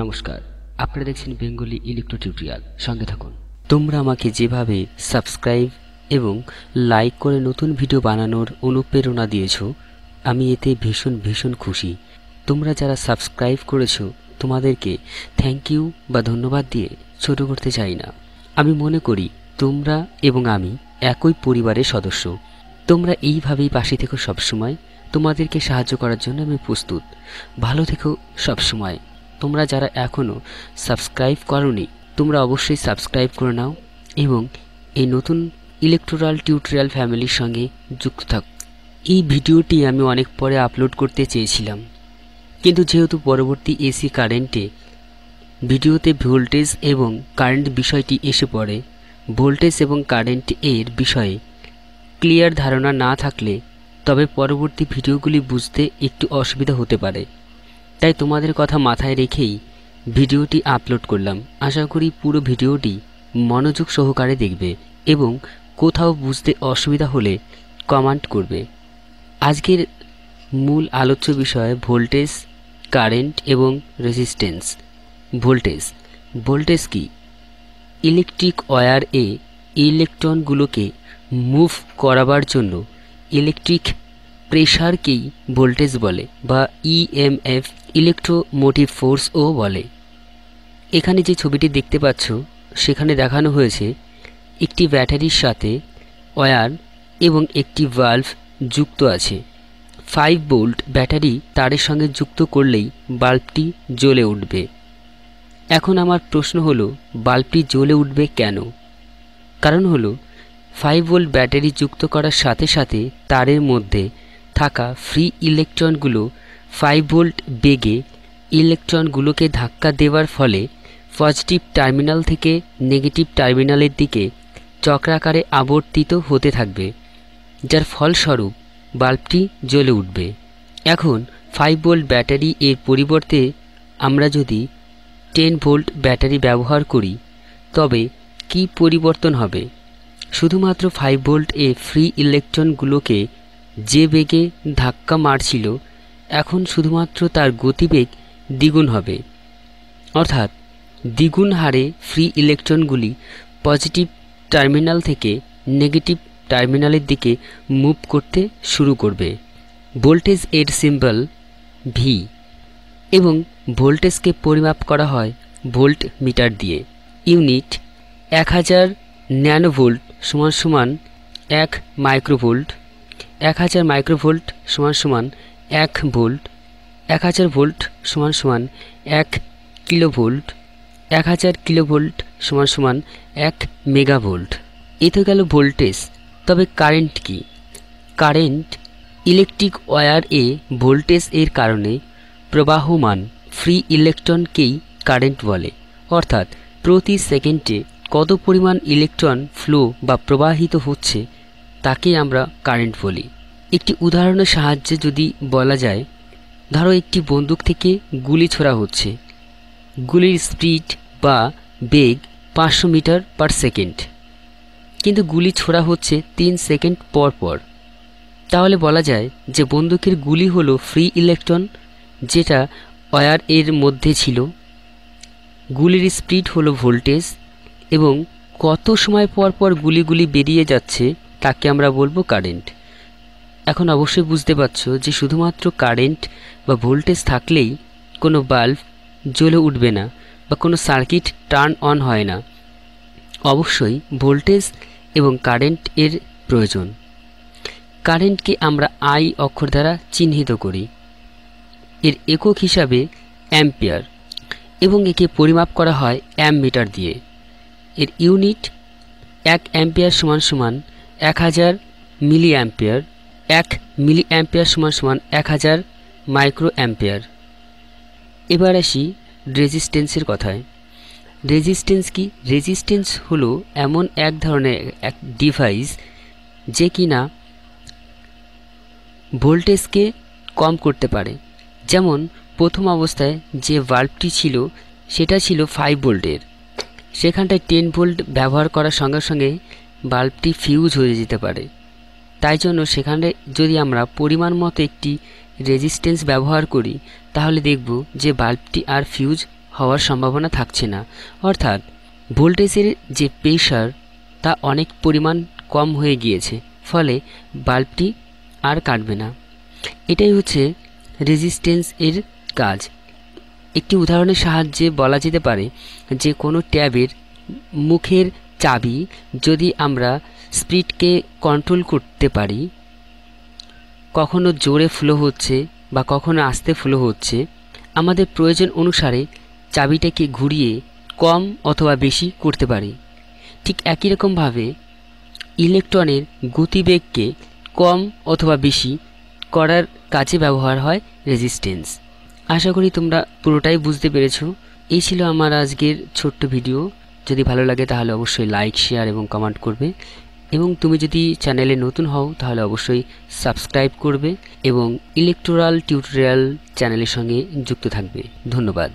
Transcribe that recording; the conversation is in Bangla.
নমস্কার আপনারা দেখছেন বেঙ্গলি ইলেকট্রো টিউটোরিয়াল সঙ্গে থাকুন তোমরা আমাকে যেভাবে সাবস্ক্রাইব এবং লাইক করে নতুন ভিডিও বানানোর অনুপ্রেরণা দিয়েছো আমি এতে ভীষণ ভীষণ খুশি তোমরা যারা সাবস্ক্রাইব করেছো তোমাদেরকে থ্যাংক ইউ বা ধন্যবাদ দিয়ে ছোট করতে চাই না আমি মনে করি তোমরা এবং আমি একই পরিবারের সদস্য তোমরা এইভাবেই পাশে থেকো সবসময় তোমাদেরকে সাহায্য করার জন্য আমি প্রস্তুত ভালো থেকো সবসময় তোমরা যারা এখনও সাবস্ক্রাইব করনি তোমরা অবশ্যই সাবস্ক্রাইব করে নাও এবং এই নতুন ইলেকট্রাল টিউটোরিয়াল ফ্যামিলির সঙ্গে যুক্ত থাক এই ভিডিওটি আমি অনেক পরে আপলোড করতে চেয়েছিলাম কিন্তু যেহেতু পরবর্তী এসি কারেন্টে ভিডিওতে ভোল্টেজ এবং কারেন্ট বিষয়টি এসে পড়ে ভোল্টেজ এবং কারেন্ট এর বিষয়ে ক্লিয়ার ধারণা না থাকলে তবে পরবর্তী ভিডিওগুলি বুঝতে একটু অসুবিধা হতে পারে তাই তোমাদের কথা মাথায় রেখেই ভিডিওটি আপলোড করলাম আশা করি পুরো ভিডিওটি মনোযোগ সহকারে দেখবে এবং কোথাও বুঝতে অসুবিধা হলে কমেন্ট করবে আজকের মূল আলোচ্য বিষয় ভোল্টেজ কারেন্ট এবং রেজিস্ট্যান্স ভোল্টেজ ভোল্টেজ কি ইলেকট্রিক ওয়্যার এ ইলেকট্রনগুলোকে মুভ করাবার জন্য ইলেকট্রিক প্রেশারকেই ভোল্টেজ বলে বা ইএমএফ e ইলেকট্রোমোটিভ ফোর্সও বলে এখানে যে ছবিটি দেখতে পাচ্ছ সেখানে দেখানো হয়েছে একটি ব্যাটারির সাথে ওয়ার এবং একটি ভাল্ভ যুক্ত আছে ফাইভ বোল্ট ব্যাটারি তারের সঙ্গে যুক্ত করলেই বাল্বটি জ্বলে উঠবে এখন আমার প্রশ্ন হলো বাল্বটি জ্বলে উঠবে কেন কারণ হলো ফাইভ ভোল্ট ব্যাটারি যুক্ত করার সাথে সাথে তারের মধ্যে থাকা ফ্রি ইলেকট্রনগুলো ফাইভ ভোল্ট বেগে ইলেকট্রনগুলোকে ধাক্কা দেওয়ার ফলে পজিটিভ টার্মিনাল থেকে নেগেটিভ টার্মিনালের দিকে চক্রাকারে আবর্তিত হতে থাকবে যার ফলস্বরূপ বাল্বটি জ্বলে উঠবে এখন ফাইভ ভোল্ট ব্যাটারি এর পরিবর্তে আমরা যদি টেন ভোল্ট ব্যাটারি ব্যবহার করি তবে কি পরিবর্তন হবে শুধুমাত্র ফাইভ ভোল্ট এ ফ্রি ইলেকট্রনগুলোকে যে বেগে ধাক্কা মারছিল এখন শুধুমাত্র তার গতিবেগ দ্বিগুণ হবে অর্থাৎ দ্বিগুণ হারে ফ্রি ইলেকট্রনগুলি পজিটিভ টার্মিনাল থেকে নেগেটিভ টার্মিনালের দিকে মুভ করতে শুরু করবে ভোল্টেজ এর সিম্বল ভি এবং ভোল্টেজকে পরিমাপ করা হয় ভোল্ট মিটার দিয়ে ইউনিট এক হাজার ন্যানোভোল্ট সমান সমান এক মাইক্রোভোল্ট এক হাজার মাইক্রোভোল্ট সমান সমান এক ভোল্ট এক হাজার ভোল্ট সমান সমান এক কিলো ভোল্ট এক হাজার কিলো ভোল্ট সমান সমান এক মেগা ভোল্ট এ তো গেল ভোল্টেজ তবে কারেন্ট কি কারেন্ট ইলেকট্রিক ওয়্যার এ ভোল্টেজ এর কারণে প্রবাহমান ফ্রি ইলেকট্রনকেই কারেন্ট বলে অর্থাৎ প্রতি সেকেন্ডে কত পরিমাণ ইলেকট্রন ফ্লো বা প্রবাহিত হচ্ছে তাকে আমরা কারেন্ট বলি একটি উদাহরণের সাহায্যে যদি বলা যায় ধরো একটি বন্দুক থেকে গুলি ছোড়া হচ্ছে গুলির স্পিড বা বেগ পাঁচশো মিটার পার সেকেন্ড কিন্তু গুলি ছোড়া হচ্ছে তিন সেকেন্ড পর পর তাহলে বলা যায় যে বন্দুকের গুলি হলো ফ্রি ইলেকট্রন যেটা ওয়ার এর মধ্যে ছিল গুলির স্পিড হলো ভোল্টেজ এবং কত সময় পর পর গুলিগুলি বেরিয়ে যাচ্ছে তাকে আমরা বলবো কারেন্ট এখন অবশ্যই বুঝতে পারছো যে শুধুমাত্র কারেন্ট বা ভোল্টেজ থাকলেই কোনো বাল্ব জ্বলে উঠবে না বা কোনো সার্কিট টার্ন অন হয় না অবশ্যই ভোল্টেজ এবং কারেন্ট এর প্রয়োজন কারেন্টকে আমরা আই অক্ষর দ্বারা চিহ্নিত করি এর একক হিসাবে অ্যাম্পিয়ার এবং একে পরিমাপ করা হয় অ্যাম মিটার দিয়ে এর ইউনিট এক অ্যাম্পিয়ার সমান সমান এক হাজার মিলি অ্যাম্পিয়ার এক মিলি অ্যাম্পিয়ার সমান সমান এক হাজার মাইক্রো অ্যাম্পিয়ার এবার আসি রেজিস্টেন্সের কথায় রেজিস্টেন্স কি রেজিস্টেন্স হলো এমন এক ধরনের এক ডিভাইস যে কি না ভোল্টেজকে কম করতে পারে যেমন প্রথম অবস্থায় যে বাল্বটি ছিল সেটা ছিল ফাইভ ভোল্টের সেখানটায় টেন ভোল্ট ব্যবহার করার সঙ্গে সঙ্গে বাল্বটি ফিউজ হয়ে যেতে পারে তাই জন্য সেখানে যদি আমরা পরিমাণ মতো একটি রেজিস্ট্যান্স ব্যবহার করি তাহলে দেখব যে বাল্বটি আর ফিউজ হওয়ার সম্ভাবনা থাকছে না অর্থাৎ ভোল্টেজের যে প্রেশার তা অনেক পরিমাণ কম হয়ে গিয়েছে ফলে বাল্বটি আর কাটবে না এটাই হচ্ছে রেজিস্ট্যান্স এর কাজ একটি উদাহরণের সাহায্যে বলা যেতে পারে যে কোনো ট্যাবের মুখের চাবি যদি আমরা স্পিডকে কন্ট্রোল করতে পারি কখনো জোরে ফ্লো হচ্ছে বা কখনো আস্তে ফ্লো হচ্ছে আমাদের প্রয়োজন অনুসারে চাবিটাকে ঘুরিয়ে কম অথবা বেশি করতে পারি ঠিক একই রকমভাবে ইলেকট্রনের গতিবেগকে কম অথবা বেশি করার কাজে ব্যবহার হয় রেজিস্ট্যান্স আশা করি তোমরা পুরোটাই বুঝতে পেরেছ এই ছিল আমার আজকের ছোট্ট ভিডিও যদি ভালো লাগে তাহলে অবশ্যই লাইক শেয়ার এবং কমেন্ট করবে এবং তুমি যদি চ্যানেলে নতুন হও তাহলে অবশ্যই সাবস্ক্রাইব করবে এবং ইলেকটোরাল টিউটোরিয়াল চ্যানেলের সঙ্গে যুক্ত থাকবে ধন্যবাদ